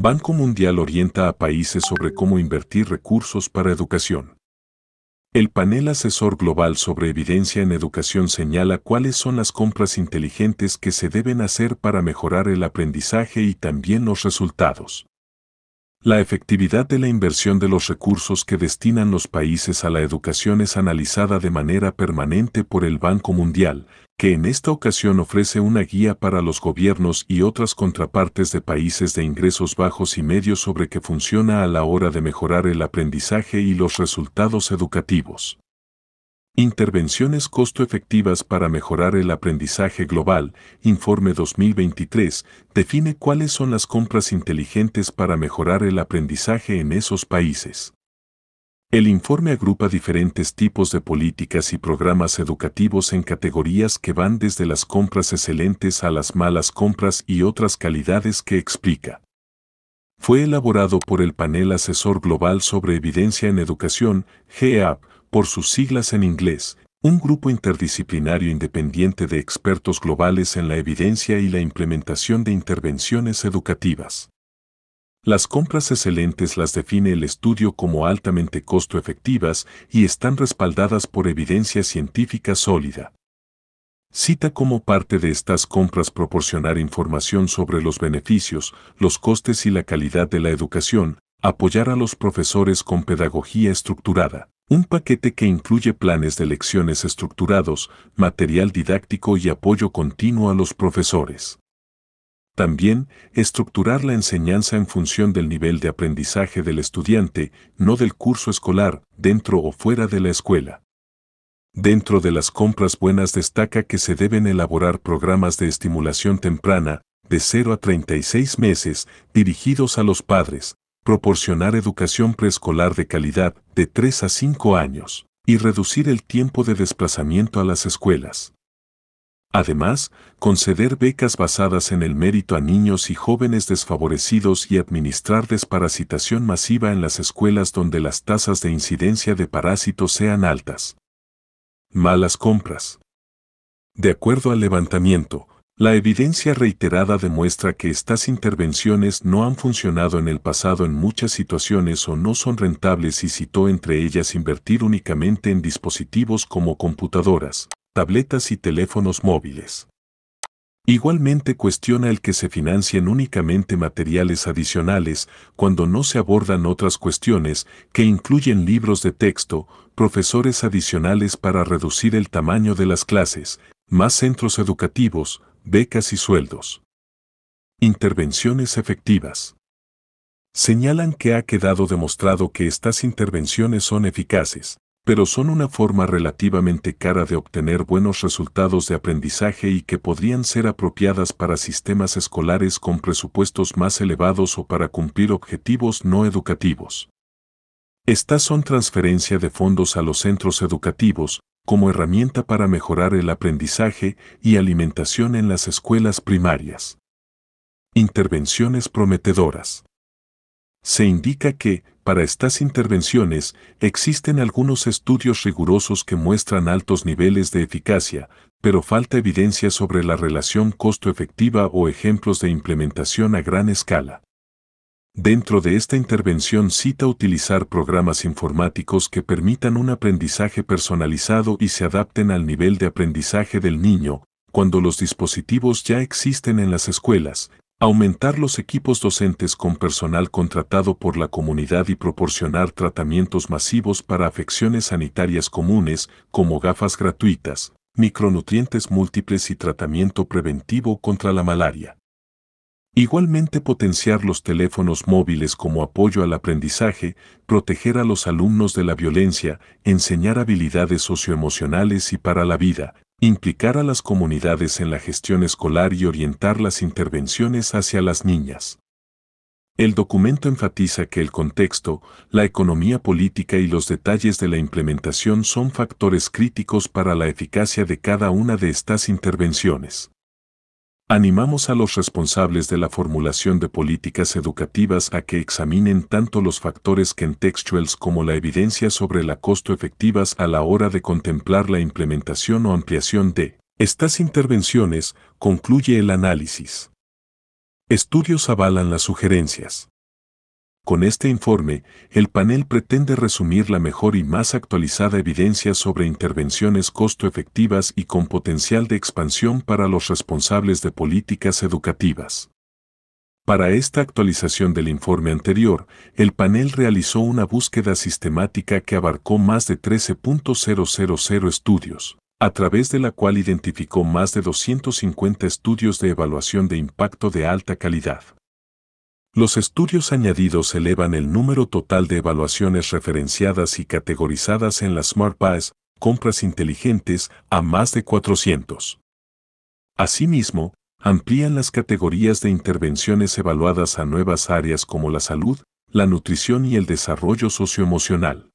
Banco Mundial orienta a países sobre cómo invertir recursos para educación. El panel asesor global sobre evidencia en educación señala cuáles son las compras inteligentes que se deben hacer para mejorar el aprendizaje y también los resultados. La efectividad de la inversión de los recursos que destinan los países a la educación es analizada de manera permanente por el Banco Mundial, que en esta ocasión ofrece una guía para los gobiernos y otras contrapartes de países de ingresos bajos y medios sobre qué funciona a la hora de mejorar el aprendizaje y los resultados educativos. Intervenciones costo efectivas para mejorar el aprendizaje global, informe 2023, define cuáles son las compras inteligentes para mejorar el aprendizaje en esos países. El informe agrupa diferentes tipos de políticas y programas educativos en categorías que van desde las compras excelentes a las malas compras y otras calidades que explica. Fue elaborado por el panel asesor global sobre evidencia en educación, GEAP, por sus siglas en inglés, un grupo interdisciplinario independiente de expertos globales en la evidencia y la implementación de intervenciones educativas. Las compras excelentes las define el estudio como altamente costo efectivas y están respaldadas por evidencia científica sólida. Cita como parte de estas compras proporcionar información sobre los beneficios, los costes y la calidad de la educación, apoyar a los profesores con pedagogía estructurada, un paquete que incluye planes de lecciones estructurados, material didáctico y apoyo continuo a los profesores. También, estructurar la enseñanza en función del nivel de aprendizaje del estudiante, no del curso escolar, dentro o fuera de la escuela. Dentro de las compras buenas destaca que se deben elaborar programas de estimulación temprana, de 0 a 36 meses, dirigidos a los padres, proporcionar educación preescolar de calidad de 3 a 5 años y reducir el tiempo de desplazamiento a las escuelas. Además, conceder becas basadas en el mérito a niños y jóvenes desfavorecidos y administrar desparasitación masiva en las escuelas donde las tasas de incidencia de parásitos sean altas. Malas compras. De acuerdo al levantamiento, la evidencia reiterada demuestra que estas intervenciones no han funcionado en el pasado en muchas situaciones o no son rentables y citó entre ellas invertir únicamente en dispositivos como computadoras, tabletas y teléfonos móviles. Igualmente cuestiona el que se financien únicamente materiales adicionales cuando no se abordan otras cuestiones que incluyen libros de texto, profesores adicionales para reducir el tamaño de las clases, más centros educativos, becas y sueldos. Intervenciones efectivas. Señalan que ha quedado demostrado que estas intervenciones son eficaces, pero son una forma relativamente cara de obtener buenos resultados de aprendizaje y que podrían ser apropiadas para sistemas escolares con presupuestos más elevados o para cumplir objetivos no educativos. Estas son transferencia de fondos a los centros educativos, como herramienta para mejorar el aprendizaje y alimentación en las escuelas primarias. Intervenciones prometedoras. Se indica que, para estas intervenciones, existen algunos estudios rigurosos que muestran altos niveles de eficacia, pero falta evidencia sobre la relación costo-efectiva o ejemplos de implementación a gran escala. Dentro de esta intervención cita utilizar programas informáticos que permitan un aprendizaje personalizado y se adapten al nivel de aprendizaje del niño, cuando los dispositivos ya existen en las escuelas, aumentar los equipos docentes con personal contratado por la comunidad y proporcionar tratamientos masivos para afecciones sanitarias comunes, como gafas gratuitas, micronutrientes múltiples y tratamiento preventivo contra la malaria. Igualmente potenciar los teléfonos móviles como apoyo al aprendizaje, proteger a los alumnos de la violencia, enseñar habilidades socioemocionales y para la vida, implicar a las comunidades en la gestión escolar y orientar las intervenciones hacia las niñas. El documento enfatiza que el contexto, la economía política y los detalles de la implementación son factores críticos para la eficacia de cada una de estas intervenciones. Animamos a los responsables de la formulación de políticas educativas a que examinen tanto los factores contextuales como la evidencia sobre la costo efectivas a la hora de contemplar la implementación o ampliación de estas intervenciones, concluye el análisis. Estudios avalan las sugerencias. Con este informe, el panel pretende resumir la mejor y más actualizada evidencia sobre intervenciones costo-efectivas y con potencial de expansión para los responsables de políticas educativas. Para esta actualización del informe anterior, el panel realizó una búsqueda sistemática que abarcó más de 13.000 estudios, a través de la cual identificó más de 250 estudios de evaluación de impacto de alta calidad. Los estudios añadidos elevan el número total de evaluaciones referenciadas y categorizadas en las Smart compras inteligentes, a más de 400. Asimismo, amplían las categorías de intervenciones evaluadas a nuevas áreas como la salud, la nutrición y el desarrollo socioemocional.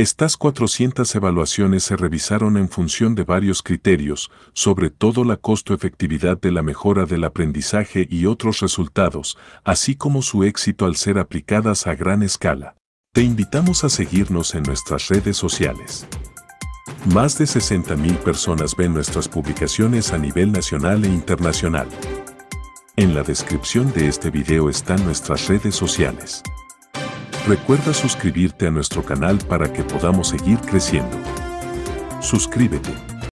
Estas 400 evaluaciones se revisaron en función de varios criterios, sobre todo la costo-efectividad de la mejora del aprendizaje y otros resultados, así como su éxito al ser aplicadas a gran escala. Te invitamos a seguirnos en nuestras redes sociales. Más de 60.000 personas ven nuestras publicaciones a nivel nacional e internacional. En la descripción de este video están nuestras redes sociales. Recuerda suscribirte a nuestro canal para que podamos seguir creciendo. Suscríbete.